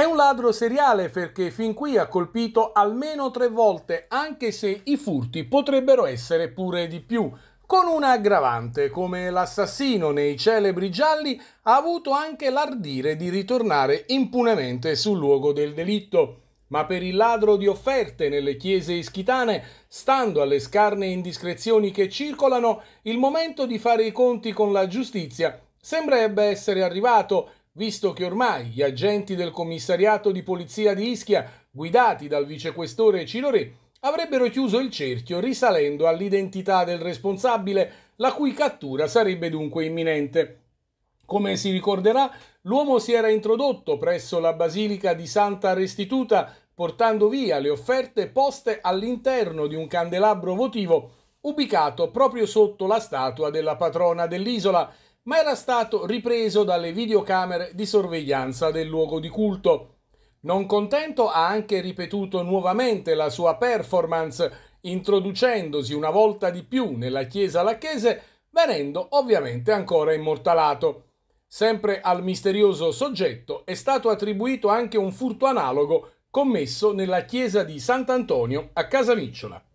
È un ladro seriale perché fin qui ha colpito almeno tre volte, anche se i furti potrebbero essere pure di più, con una aggravante, come l'assassino nei celebri gialli ha avuto anche l'ardire di ritornare impunemente sul luogo del delitto. Ma per il ladro di offerte nelle chiese ischitane, stando alle scarne indiscrezioni che circolano, il momento di fare i conti con la giustizia sembrerebbe essere arrivato visto che ormai gli agenti del commissariato di polizia di Ischia, guidati dal vicequestore Ciro avrebbero chiuso il cerchio risalendo all'identità del responsabile, la cui cattura sarebbe dunque imminente. Come si ricorderà, l'uomo si era introdotto presso la basilica di Santa Restituta portando via le offerte poste all'interno di un candelabro votivo ubicato proprio sotto la statua della patrona dell'isola, ma era stato ripreso dalle videocamere di sorveglianza del luogo di culto. Non contento ha anche ripetuto nuovamente la sua performance, introducendosi una volta di più nella chiesa lacchese, venendo ovviamente ancora immortalato. Sempre al misterioso soggetto è stato attribuito anche un furto analogo commesso nella chiesa di Sant'Antonio a Casamicciola.